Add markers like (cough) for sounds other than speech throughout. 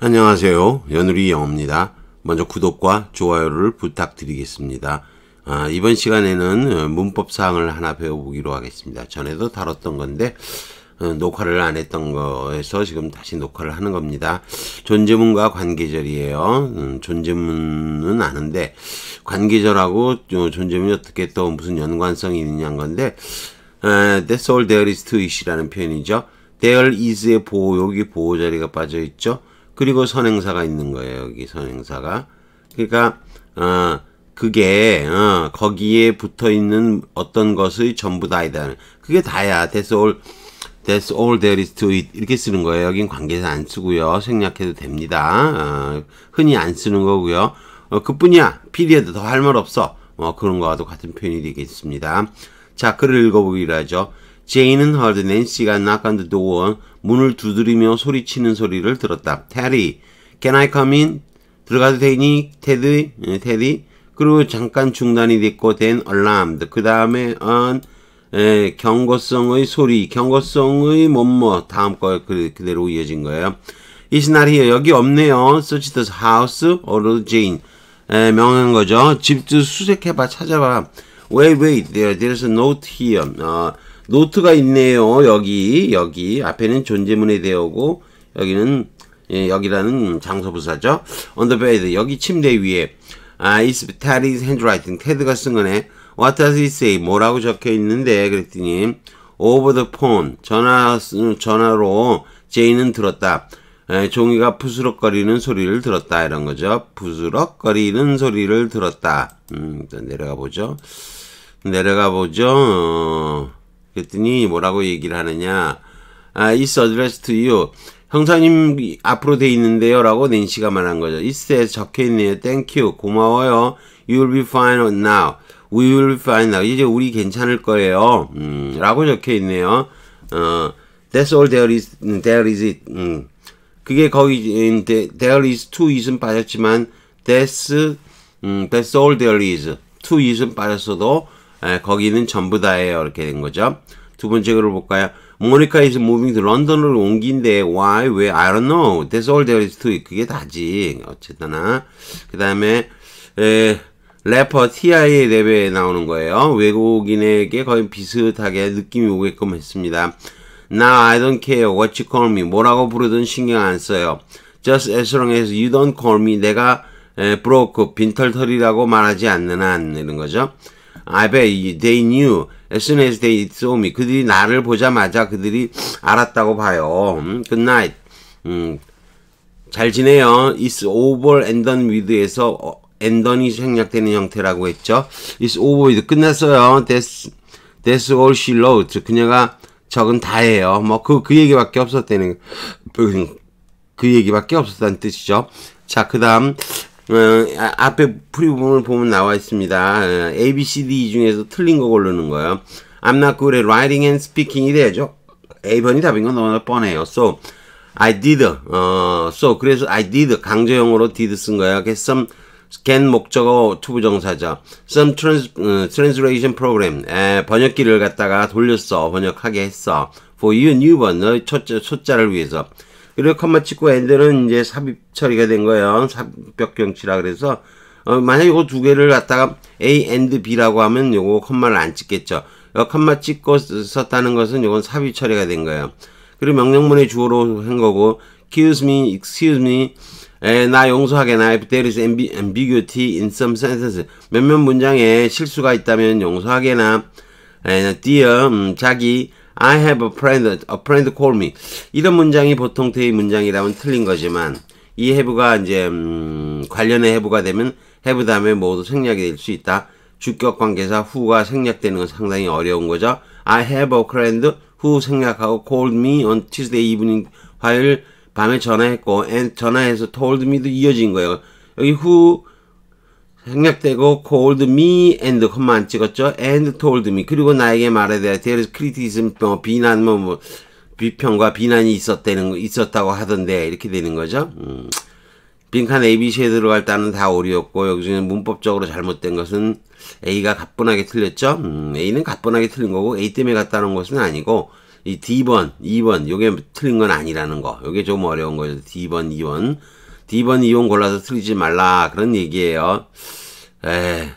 안녕하세요. 연우리 영어입니다. 먼저 구독과 좋아요를 부탁드리겠습니다. 아, 이번 시간에는 어, 문법 사항을 하나 배워보기로 하겠습니다. 전에도 다뤘던 건데 어, 녹화를 안 했던 거에서 지금 다시 녹화를 하는 겁니다. 존재문과 관계절이에요. 음, 존재문은 아는데 관계절하고 어, 존재문이 어떻게 또 무슨 연관성이 있느냐는 건데 아, That's all there is to it이라는 표현이죠. There is의 보호, 여기 보호 자리가 빠져있죠. 그리고 선행사가 있는 거예요. 여기 선행사가. 그러니까 어, 그게 어, 거기에 붙어 있는 어떤 것의 전부 다이다. 그게 다야. That's all. That's all there is to it. 이렇게 쓰는 거예요. 여긴 관계사 안 쓰고요. 생략해도 됩니다. 어, 흔히 안 쓰는 거고요. 어, 그뿐이야. 피리에도 더 할 말 없어. 어, 그런 거와도 같은 표현이 되겠습니다. 자, 글을 읽어보기로 하죠. 제인은 허드 낸시가 knock on the door, 문을 두드리며 소리치는 소리를 들었다. 테리, can I come in? 들어가도 되니? 테디, 테디. 그리고 잠깐 중단이 됐고 된 alarmed. 그 다음에 on 에, 경고성의 소리, 경고성의 뭐뭐 다음 거 그, 그대로 이어진 거예요. It's not here. 여기 없네요. Search the house or Jane. 에, 명한 거죠. 집도 수색해봐, 찾아봐. Wait, wait. There, there's a note here. 어, 노트가 있네요. 여기 여기 앞에는 존재문에 대어고 여기는 예, 여기라는 장소 부사죠. On the bed 여기 침대 위에 아, it's Teddy's handwriting. 테드가 쓴 거네. What does it say? 뭐라고 적혀 있는데 그랬더니 over the phone 전화 전화로 제인은 들었다. 에, 예, 종이가 부스럭거리는 소리를 들었다 이런 거죠. 부스럭거리는 소리를 들었다. 음, 일단 내려가 보죠. 내려가 보죠. 어... 그랬더니 뭐라고 얘기를 하느냐. 아, is addressed to you. 형사님 앞으로 돼 있는데요. 라고 낸시가 말한 거죠. is에 적혀 있네요. thank you. 고마워요. you will be fine now. we will be fine now. 이제 우리 괜찮을 거예요. 음, 라고 적혀 있네요. 어, that's all there is, there is it. 음. 그게 거기, there is two is은 빠졌지만, that's, 음, that's all there is. two is은 빠졌어도, 거기는 전부 다예요. 이렇게 된 거죠. 두 번째 글을 볼까요? Monica is moving to London으로 옮긴데 why? 왜? I don't know. That's all there is to it. 그게 다지. 어쨌든그 다음에 래퍼 TI의 랩에 나오는 거예요. 외국인에게 거의 비슷하게 느낌이 오게끔 했습니다. Now I don't care what you call me. 뭐라고 부르든 신경 안 써요. Just as long as you don't call me. 내가 브로크 빈털털이라고 말하지 않는 한 이런 거죠. I bet they knew as soon as they saw me. 그들이 나를 보자마자 그들이 알았다고 봐요. Good night. 음, 잘 지내요. It's over and done with에서 어, and done이 생략되는 형태라고 했죠. It's over with. 끝났어요. That's, that's all she wrote. 그녀가 적은 다예요. 뭐, 그, 그 얘기밖에 없었다는, 그 얘기밖에 없었다는 뜻이죠. 자, 그 다음, 아, 앞에 프리 부분을 보면 나와 있습니다. A, B, C, D e 중에서 틀린 거 고르는 거예요. I'm not good at writing and speaking이 되죠. A번이 답인 건 너무나 뻔해요. So, I did. 어, so, 그래서 I did. 강제형으로 did 쓴 거예요. 그래서 some, can 목적어 투부정사죠. Some trans, 어, translation program. 에, 번역기를 갖다가 돌렸어. 번역하게 했어. For you, new 번, 너 첫, 첫자를 위해서. 이렇게 컴마 찍고 엔드는 이제 삽입 처리가 된 거예요. 삽벽 경치라 그래서 어, 만약 이거 두 개를 갖다가 A and B라고 하면 이거 컴마를 안 찍겠죠. 요 어, 컴마 찍고 썼다는 것은 이건 삽입 처리가 된 거예요. 그리고 명령문의 주어로 한 거고 excuse me, excuse me 에, 나 용서하게나 if there is ambiguity in some s e n t e n c e 몇몇 문장에 실수가 있다면 용서하게나 에, dear, 음, 자기 I have a friend, a friend call me. 이런 문장이 보통 대의 문장이라면 틀린 거지만 이 have가 이제 음, 관련의 have가 되면 have 다음에 모두 생략이 될 수 있다. 주격 관계사 who가 생략되는 건 상당히 어려운 거죠. I have a friend who 생략하고 called me on Tuesday evening 화요일 밤에 전화했고 and 전화해서 told me도 이어진 거예요. 여기 who 생략되고 called me and 컴만 찍었죠. and told me 그리고 나에게 말하되 there is criticism 뭐 비난 뭐, 뭐 비평과 비난이 있었다는 있었다고 하던데 이렇게 되는 거죠. 음. 빈칸 ABC에 들어갈 때는 다 오류였고 여기서는 문법적으로 잘못된 것은 A가 가뿐하게 틀렸죠. 음, A는 가뿐하게 틀린 거고 A 때문에 갔다는 것은 아니고 이 D번, 2번 e 요게 틀린 건 아니라는 거. 요게 좀 어려운 거죠. D번, 2번. E D번 이용 골라서 틀리지 말라 그런 얘기예요. 에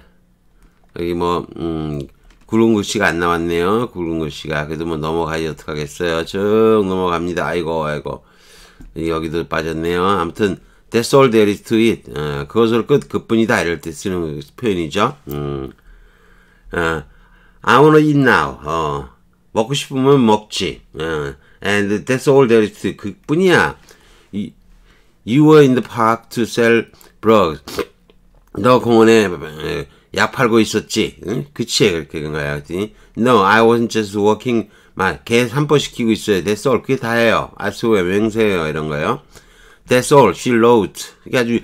여기 뭐 음, 굵은 글씨가 안 나왔네요. 굵은 글씨가 그래도 뭐 넘어가야 어떡하겠어요. 쭉 넘어갑니다. 아이고 아이고 여기도 빠졌네요. 아무튼 That's all there is to it. 어, 그것으로 끝, 그뿐이다. 이럴 때 쓰는 표현이죠. 음. 어, I wanna eat now. 어, 먹고 싶으면 먹지. 어, and that's all there is to it. 그뿐이야. You were in the park to sell drugs. 너 공원에 약 팔고 있었지? 응? 그치? 그렇게 된 거야. 그랬더니, No, I wasn't just walking. 개 산보시키고 있어요. That's all. 그게 다예요. I swear, 맹세해요. 이런 거요. 예 That's all. She wrote. 이게 아주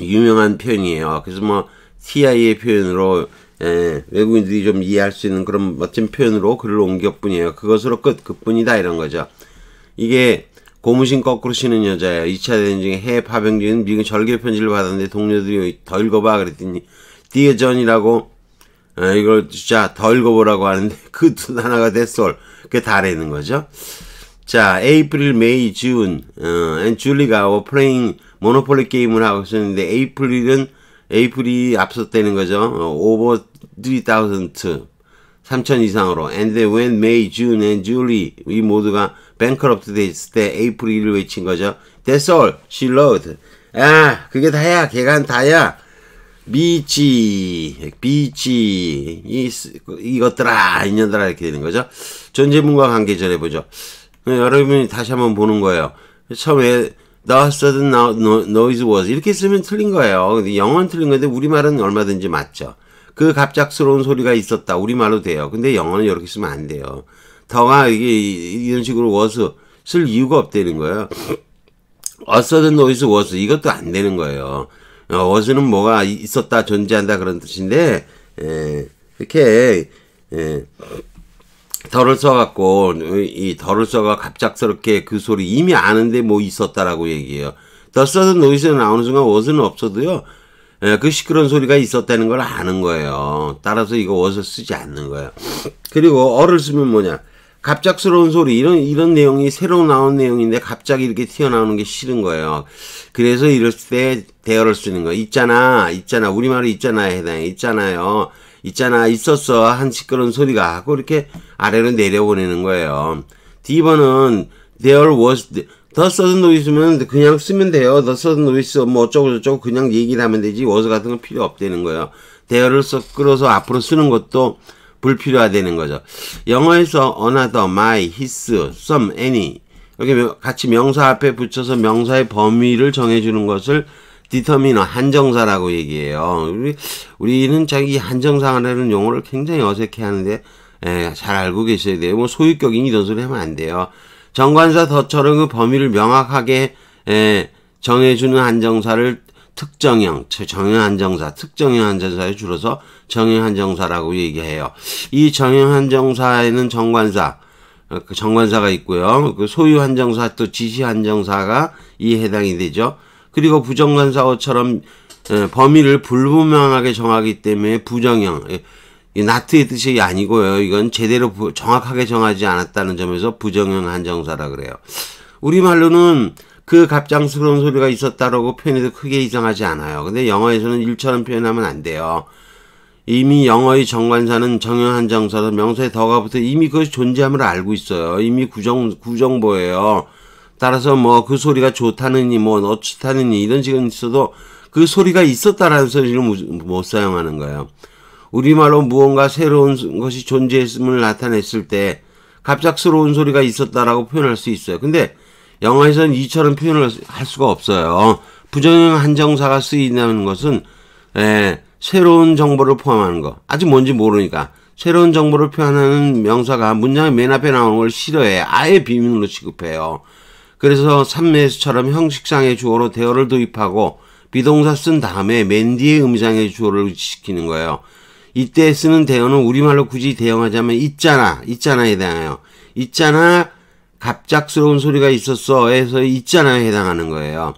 유명한 표현이에요. 그래서 뭐, TI의 표현으로 예, 외국인들이 좀 이해할 수 있는 그런 멋진 표현으로 글을 옮겼뿐이에요. 그것으로 끝, 그뿐이다 이런 거죠. 이게 고무신 거꾸로 신은 여자야. 2차 대전 중에 해외 파병 중인 미군 절개 편지를 받았는데 동료들이 더 읽어봐 그랬더니 디에전이라고 어, 이걸 진짜 더 읽어보라고 하는데 그두 하나가 됐솔 그게 다라는 거죠. 자, 에이프릴, 메이, 준, 어, 앤 줄리가 오프레잉 모노폴리 게임을 하고 있었는데 에이프릴은 에이프릴이 앞섰다는 거죠. 어, 오버 3000 3천 이상으로 and then when May, June and July 이 모두가 bankrupt 됐을 때 April 을 외친 거죠. That's all. She l o v e 아 그게 다야. 개간 다야. 미치, 비치, 이, 이것들아, 인연들아 이렇게 되는 거죠. 존재문과 관계 전해보죠. 네, 여러분이 다시 한번 보는 거예요. 처음에 The sudden noise was 이렇게 쓰면 틀린 거예요. 영어는 틀린 건데 우리말은 얼마든지 맞죠. 그 갑작스러운 소리가 있었다. 우리말로 돼요. 근데 영어는 이렇게 쓰면 안 돼요. 더가 이게 이런 식으로 워스 쓸 이유가 없다는 거예요. 어서든 노이즈 워스 이것도 안 되는 거예요. 어, 워스는 뭐가 있었다 존재한다 그런 뜻인데 에, 예, 이렇게 에, 예, 덜을 써갖고 이 덜을 써가 갑작스럽게 그 소리 이미 아는데 뭐 있었다라고 얘기해요. 더써든 노이스 나오는 순간 워스는 없어도요. 예, 그 시끄러운 소리가 있었다는 걸 아는 거예요. 따라서 이거 어서 쓰지 않는 거예요. (sniffs) 그리고 어를 쓰면 뭐냐. 갑작스러운 소리 이런 이런 내용이 새로 나온 내용인데 갑자기 이렇게 튀어나오는 게 싫은 거예요. 그래서 이럴 때 대어를 쓰는 거 있잖아, 있잖아, 우리말로 있잖아에 해당해. 있잖아요, 있잖아, 있었어 한 시끄러운 소리가 하고 이렇게 아래로 내려보내는 거예요. 디버는 there was 더 h e 노이즈면 그냥 쓰면 돼요. 더 h e 노이즈 뭐 어쩌고저쩌고 그냥 얘기를 하면 되지 워즈 같은 건 필요 없다는 거예요. 대어를 끌어서 앞으로 쓰는 것도 불필요하다는 거죠. 영어에서 another, my, his, some, any 이렇게 같이 명사 앞에 붙여서 명사의 범위를 정해주는 것을 디터미너 한정사라고 얘기해요. 우리, 우리는 자기 한정사라는 용어를 굉장히 어색해하는데 예, 잘 알고 계셔야 돼요. 뭐 소유격인 이런 소리 하면 안 돼요. 정관사 더처응의 범위를 명확하게 에, 정해주는 한정사를 특정형, 정형 한정사, 특정형 한정사에 줄어서 정형 한정사라고 얘기해요. 이 정형 한정사에는 정관사, 어, 그 정관사가 있고요. 그 소유 한정사 또 지시 한정사가 이 해당이 되죠. 그리고 부정관사어처럼 범위를 불분명하게 정하기 때문에 부정형, 이 나트의 뜻이 아니고요. 이건 제대로 부, 정확하게 정하지 않았다는 점에서 부정형 한정사라 그래요. 우리말로는 그 갑작스러운 소리가 있었다라고 표현해도 크게 이상하지 않아요. 근데 영어에서는 일처럼 표현하면 안 돼요. 이미 영어의 정관사는 정형 한정사로 명사에 더가 붙어 이미 그것이 존재함을 알고 있어요. 이미 구정, 구정보예요. 따라서 뭐 그 소리가 좋다느니 뭐 어쩌다느니 이런 식은 있어도 그 소리가 있었다라는 소리를 못 사용하는 거예요. 우리말로 무언가 새로운 것이 존재했음을 나타냈을 때 갑작스러운 소리가 있었다라고 표현할 수 있어요. 근데 영어에서는 이처럼 표현을 할 수가 없어요. 부정형 한정사가 쓰인다는 것은 에, 예, 새로운 정보를 포함하는 거. 아직 뭔지 모르니까 새로운 정보를 표현하는 명사가 문장의 맨 앞에 나오는 걸 싫어해. 아예 비밀로 취급해요. 그래서 삼매수처럼 형식상의 주어로 대어를 도입하고 비동사 쓴 다음에 맨 뒤에 음장의 주어를 시키는 거예요. 이때 쓰는 대어는 우리말로 굳이 대응하자면 있잖아, 있잖아에 해당해요. 있잖아, 갑작스러운 소리가 있었어. 에서 있잖아에 해당하는 거예요.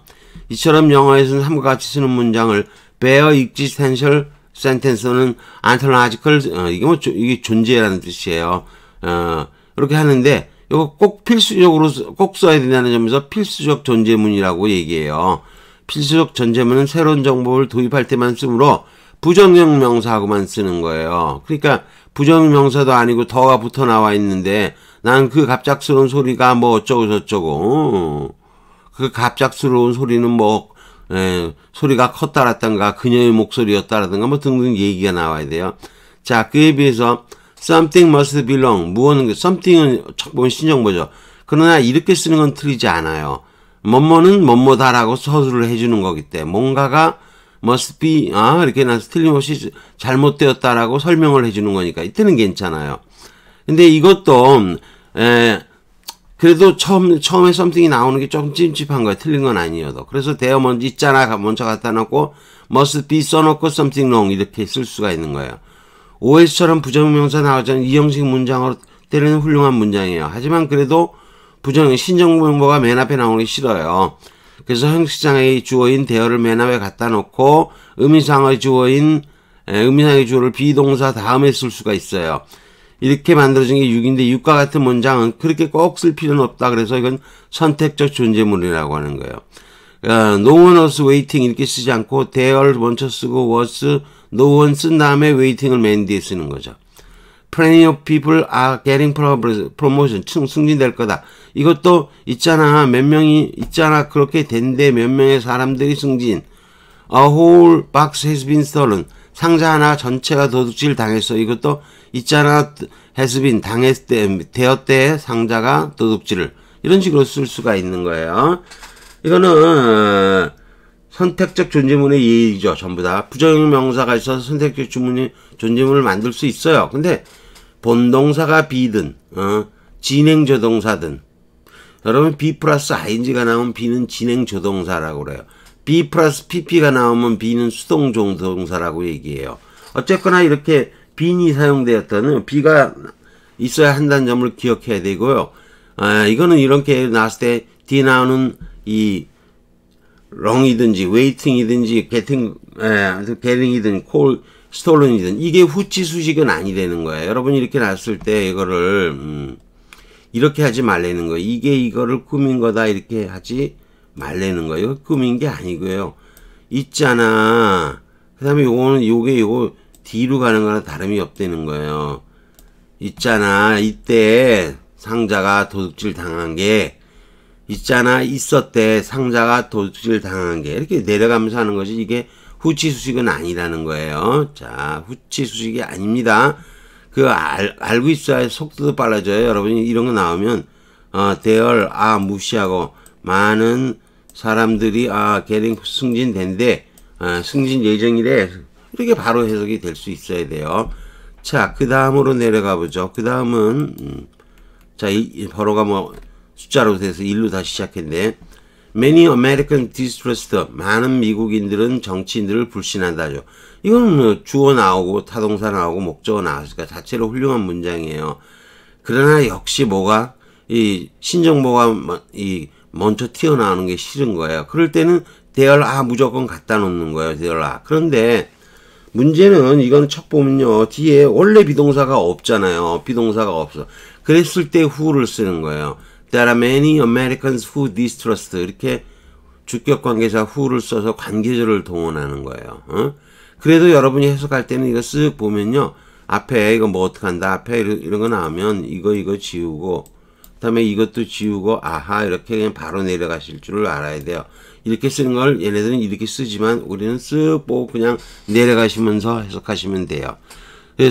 이처럼 영어에서는 함과 같이 쓰는 문장을 bear existential sentence는 ontological, 어, 이게 뭐, 조, 이게 존재라는 뜻이에요. 어, 이렇게 하는데, 이거 꼭 필수적으로, 꼭 써야 된다는 점에서 필수적 존재문이라고 얘기해요. 필수적 존재문은 새로운 정보를 도입할 때만 쓰므로 부정형 명사하고만 쓰는 거예요. 그러니까 부정 명사도 아니고 더가 붙어 나와 있는데 난 그 갑작스러운 소리가 뭐 어쩌고 저쩌고 어. 그 갑작스러운 소리는 뭐 에, 예, 소리가 컸다라든가 그녀의 목소리였다라든가 뭐 등등 얘기가 나와야 돼요. 자 그에 비해서 something must belong 무언 something은 보면 신정보죠. 그러나 이렇게 쓰는 건 틀리지 않아요. 뭐뭐는 뭐뭐다라고 서술을 해주는 거기 때문에 뭔가가 must be 아 이렇게 나서 틀림없이 잘못되었다라고 설명을 해주는 거니까 이때는 괜찮아요. 근데 이것도 에, 그래도 처음 처음에 something이 나오는 게 조금 찜찜한 거야. 틀린 건 아니어도. 그래서 대어 먼저 있잖아 먼저 갖다 놓고 must be 써놓고 something wrong 이렇게 쓸 수가 있는 거예요. OS처럼 부정명사 나오자는 이 형식 문장으로 때리는 훌륭한 문장이에요. 하지만 그래도 부정 신정명보가 부맨 앞에 나오는 게 싫어요. 그래서 형식장애의 주어인 대어를 맨 앞에 갖다 놓고 의미상의 주어인 예, 의미상의 주어를 비동사 다음에 쓸 수가 있어요. 이렇게 만들어진 게 6인데 6과 같은 문장은 그렇게 꼭 쓸 필요는 없다. 그래서 이건 선택적 존재물이라고 하는 거예요. 어, no one was waiting 이렇게 쓰지 않고 대열 먼저 쓰고 was no one 쓴 다음에 waiting을 맨 뒤에 쓰는 거죠. plenty of people are getting promotion, 승진될 거다. 이것도 있잖아. 몇 명이 있잖아. 그렇게 된데 몇 명의 사람들이 승진. A whole box has been stolen. 상자 하나 전체가 도둑질 당했어. 이것도 있잖아. has been 당했 때, 되었대 상자가 도둑질을. 이런 식으로 쓸 수가 있는 거예요. 이거는 선택적 존재문의 예의죠. 전부 다. 부정형명사가 있어서 선택적 주문이 존재문을 만들 수 있어요. 근데 본동사가 b 든 어, 진행조동사든 여러분 be 플러스 ing가 나오면 b 는 진행조동사라고 그래요. be 플러스 pp가 나오면 b 는 수동조동사라고 얘기해요. 어쨌거나 이렇게 be이 사용되었다는 b 가 있어야 한다는 점을 기억해야 되고요. 아, 이거는 이렇게 나왔을 때 뒤에 나오는 이 롱이든지 웨이팅이든지 게팅 에, 게링이든 콜 스톨론이든 이게 후치 수식은 아니되는 거예요. 여러분이 이렇게 놨을때 이거를 음, 이렇게 하지 말라는 거예요. 이게 이거를 꾸민 거다 이렇게 하지 말라는 거예요. 꾸민 게 아니고요. 있잖아. 그 다음에 요거는 요게 요거 뒤로 가는 거랑 다름이 없다는 거예요. 있잖아. 이때 상자가 도둑질 당한 게 있잖아. 있었대. 상자가 도둑질 당한 게 이렇게 내려가면서 하는 거지. 이게 후치 수식은 아니라는 거예요. 자, 후치 수식이 아닙니다. 그 알, 알고 있어야 속도도 빨라져요. 여러분이 이런 거 나오면 어, 대열 아 무시하고 많은 사람들이 아 게링 승진된대 아, 어, 승진 예정이래 이렇게 바로 해석이 될 수 있어야 돼요. 자, 그 다음으로 내려가 보죠. 그 다음은, 음, 자, 이, 이, 번호가 뭐, 숫자로 돼서 일로 다시 시작했네. Many American distrust. 많은 미국인들은 정치인들을 불신한다죠. 이건 뭐 주어 나오고 타동사 나오고 목적어 나왔으니까 자체로 훌륭한 문장이에요. 그러나 역시 뭐가 이 신정보가 뭐, 이 먼저 튀어나오는 게 싫은 거예요. 그럴 때는 대열 아 무조건 갖다 놓는 거예요. 대열 아. 그런데 문제는 이건 척 보면요. 뒤에 원래 비동사가 없잖아요. 비동사가 없어. 그랬을 때 후를 쓰는 거예요. There are many Americans who distrust 이렇게 주격 관계자 who를 써서 관계절을 동원하는 거예요. 어? 그래도 여러분이 해석할 때는 이거 쓱 보면요. 앞에 이거 뭐 어떡한다 앞에 이런, 거 나오면 이거 이거 지우고 그 다음에 이것도 지우고 아하 이렇게 그냥 바로 내려가실 줄을 알아야 돼요. 이렇게 쓰는 걸 얘네들은 이렇게 쓰지만 우리는 쓱 보고 그냥 내려가시면서 해석하시면 돼요.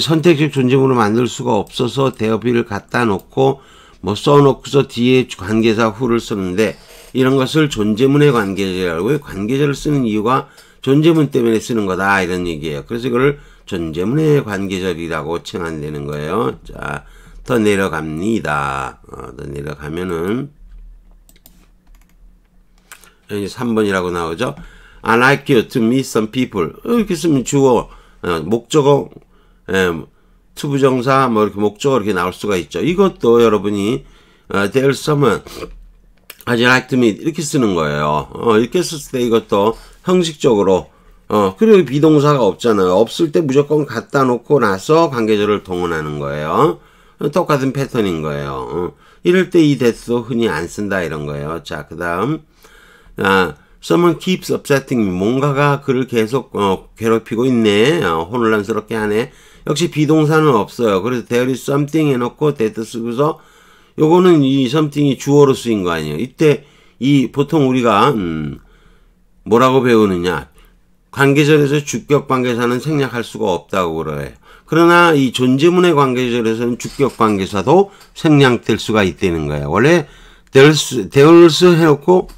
선택적 존재물을 만들 수가 없어서 대어비를 갖다 놓고 뭐 써놓고서 뒤에 관계사 후를 쓰는데 이런 것을 존재문의 관계제라고 요 관계제를 쓰는 이유가 존재문 때문에 쓰는 거다 이런 얘기예요. 그래서 이걸 존재문의 관계절이라고 칭한다는 거예요. 자, 더 내려갑니다. 어, 더 내려가면은 여기 3번이라고 나오죠. I like you to meet some people. 어, 이렇게 쓰면 주어 어, 목적어 에, 예, 투부정사 뭐 이렇게 목적어 이렇게 나올 수가 있죠. 이것도 여러분이 어, there's someone I'd like to meet 이렇게 쓰는 거예요. 어, 이렇게 썼을 때 이것도 형식적으로 어, 그리고 비동사가 없잖아요. 없을 때 무조건 갖다 놓고 나서 관계절을 동원하는 거예요. 어, 똑같은 패턴인 거예요. 어, 이럴 때이 대수 흔히 안 쓴다 이런 거예요. 자, 그 다음 아, someone keeps upsetting 뭔가가 그를 계속 어, 괴롭히고 있네. 어, 혼란스럽게 하네. 역시 비동사는 없어요. 그래서 there is something 해놓고 that 쓰고서 요거는 이 something이 주어로 쓰인 거 아니에요. 이때 이 보통 우리가 음 뭐라고 배우느냐 관계절에서 주격 관계사는 생략할 수가 없다고 그래요. 그러나 이 존재문의 관계절에서는 주격 관계사도 생략될 수가 있다는 거예요. 원래 there's, there's 해놓고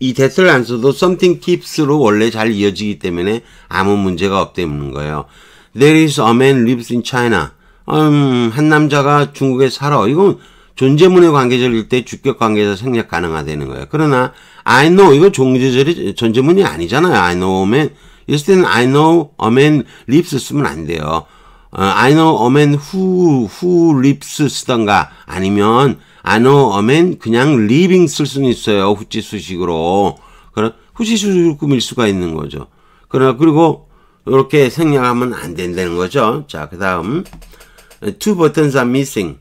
이 대를 안 써도 something tips로 원래 잘 이어지기 때문에 아무 문제가 없다는 거예요. There is a man lives in China. 음, 한 남자가 중국에 살아. 이건 존재문의 관계절일 때 주격 관계에 생략 가능하다는 거예요. 그러나 I know 이거 종제절이 존재문이 아니잖아요. I know man. 이럴 때는 I know a man lives 쓰면 안 돼요. 어, I know a man who, who lives 쓰던가 아니면 I know a man 그냥 living 쓸 수는 있어요. 후지 수식으로. 그런 후지 수식으 수가 있는 거죠. 그러나 그리고 이렇게 생략하면 안 된다는 거죠. 자, 그 다음 two buttons are missing.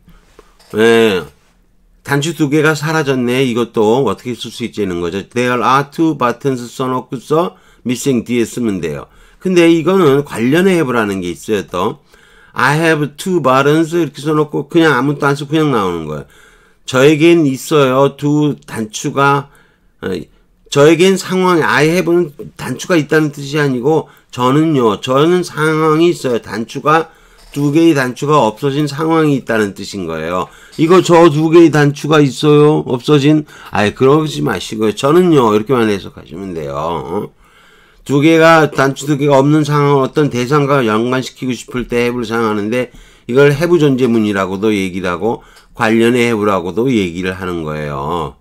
에, 예, 단추 두 개가 사라졌네. 이것도 어떻게 쓸 수 있지는 거죠. There are two buttons 써놓고서 missing 뒤에 쓰면 돼요. 근데 이거는 관련해 해보라는 게 있어요. 또 I have two buttons 이렇게 써놓고 그냥 아무것도 안 쓰고 그냥 나오는 거예요. 저에겐 있어요. 두 단추가 에, 어, 저에겐 상황이 아예 해보는 단추가 있다는 뜻이 아니고 저는요. 저는 상황이 있어요. 단추가 두 개의 단추가 없어진 상황이 있다는 뜻인 거예요. 이거 저 두 개의 단추가 있어요. 없어진. 아예 그러지 마시고요. 저는요. 이렇게만 해석하시면 돼요. 어? 두 개가 단추 두 개가 없는 상황 어떤 대상과 연관시키고 싶을 때 해부를 사용하는데 이걸 해부 전제문이라고도 얘기를 하고 관련해 해부라고도 얘기를 하는 거예요.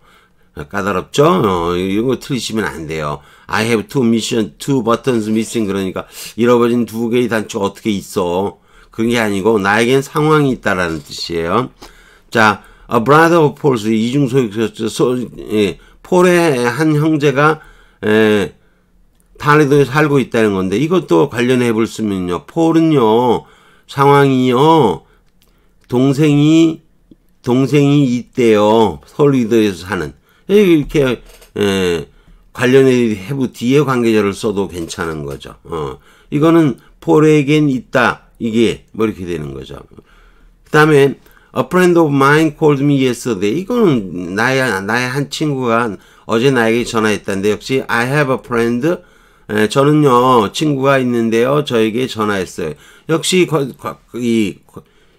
까다롭죠? 어, 이런 거 틀리시면 안 돼요. I have two mission, two buttons missing. 그러니까 잃어버린 두 개의 단추 어떻게 있어? 그런 게 아니고 나에겐 상황이 있다라는 뜻이에요. 자, a brother of Paul's 이중 소유 소, 예, 폴의 한 형제가 에, 예, 타네도에 살고 있다는 건데 이것도 관련해 볼 수면요. 폴은요 상황이요 동생이 동생이 있대요. 서울리더에서 사는 이렇게 에, 예, 관련의 해부 뒤에 관계자를 써도 괜찮은 거죠. 어. 이거는 폴에겐 있다. 이게 뭐 이렇게 되는 거죠. 그 다음에 A friend of mine called me yesterday. 이거는 나의, 나의 한 친구가 어제 나에게 전화했다는데 역시 I have a friend. 에, 예, 저는요 친구가 있는데요 저에게 전화했어요. 역시 거, 이,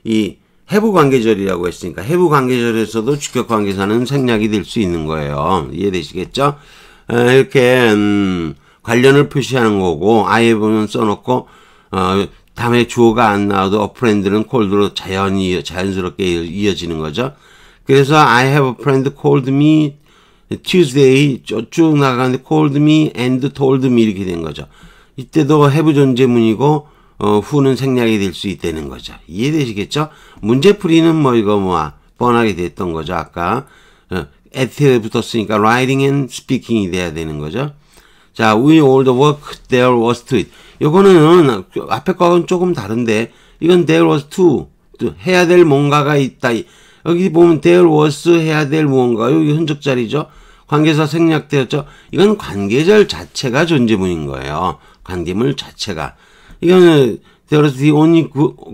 이 해부 관계절이라고 했으니까 해부 관계절에서도 주격 관계사는 생략이 될 수 있는 거예요. 이해되시겠죠? 이렇게 음, 관련을 표시하는 거고 아예 보면 써놓고 어, 다음에 주어가 안 나와도 어프렌드는 콜드로 자연이 자연스럽게 이어지는 거죠. 그래서 I have a friend called me Tuesday 쭉 나가는데 called me and told me 이렇게 된 거죠. 이때도 해부 존재문이고 어, 후는 생략이 될 수 있다는 거죠. 이해되시겠죠? 문제풀이는 뭐 이거 뭐 뻔하게 됐던 거죠. 아까 어, at 붙었으니까 writing and speaking이 돼야 되는 거죠. 자, we all the work there was to it. 요거는 앞에 거는 조금 다른데 이건 there was to 해야 될 뭔가가 있다. 여기 보면 there was 해야 될 무언가 여기 흔적자리죠. 관계사 생략되었죠. 이건 관계절 자체가 존재문인 거예요. 관계물 자체가. 이거는 there is the only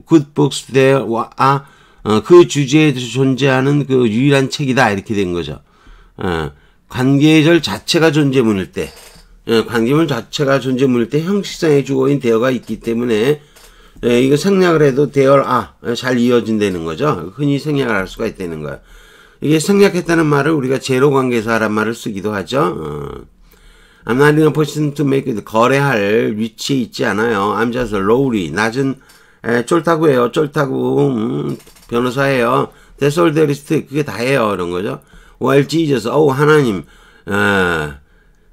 good books there 아, 어, 그 주제에 존재하는 그 유일한 책이다 이렇게 된 거죠. 어, 관계절 자체가 존재문일 때 예, 관계문 자체가 존재문일 때 형식상의 주어인 대어가 있기 때문에 예, 이거 생략을 해도 대열 아, 어, 잘 이어진다는 거죠. 흔히 생략을 할 수가 있다는 거야. 이게 생략했다는 말을 우리가 제로 관계사란 말을 쓰기도 하죠. 어. I'm not in a position to make it. 거래할 위치에 있지 않아요. I'm just lowly. 낮은 에, 쫄타구예요. 쫄타구 음, 변호사예요. That's all there is to 그게 다예요. 이런 거죠. Well, Jesus. 오 어, 하나님. 어,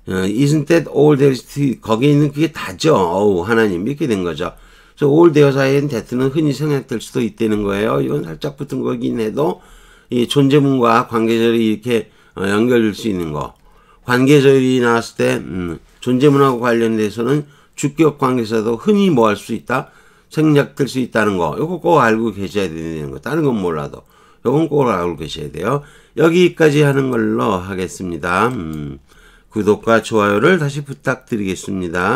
어, isn't that all there is to 거기 있는 그게 다죠. 오 어, 하나님. 이렇게 된 거죠. 그래서 all 대어사인 that는 흔히 생각될 수도 있다는 거예요. 이건 살짝 붙은 거긴 해도 이 존재문과 관계절이 이렇게 어, 연결될 수 있는 거. 관계설이 나왔을 때 음, 존재문하고 관련돼서는 주격 관계에서도 흔히 뭐 할 수 있다? 생략될 수 있다는 거. 요거 꼭 알고 계셔야 되는 거. 다른 건 몰라도. 요건 꼭 알고 계셔야 돼요. 여기까지 하는 걸로 하겠습니다. 음, 구독과 좋아요를 다시 부탁드리겠습니다.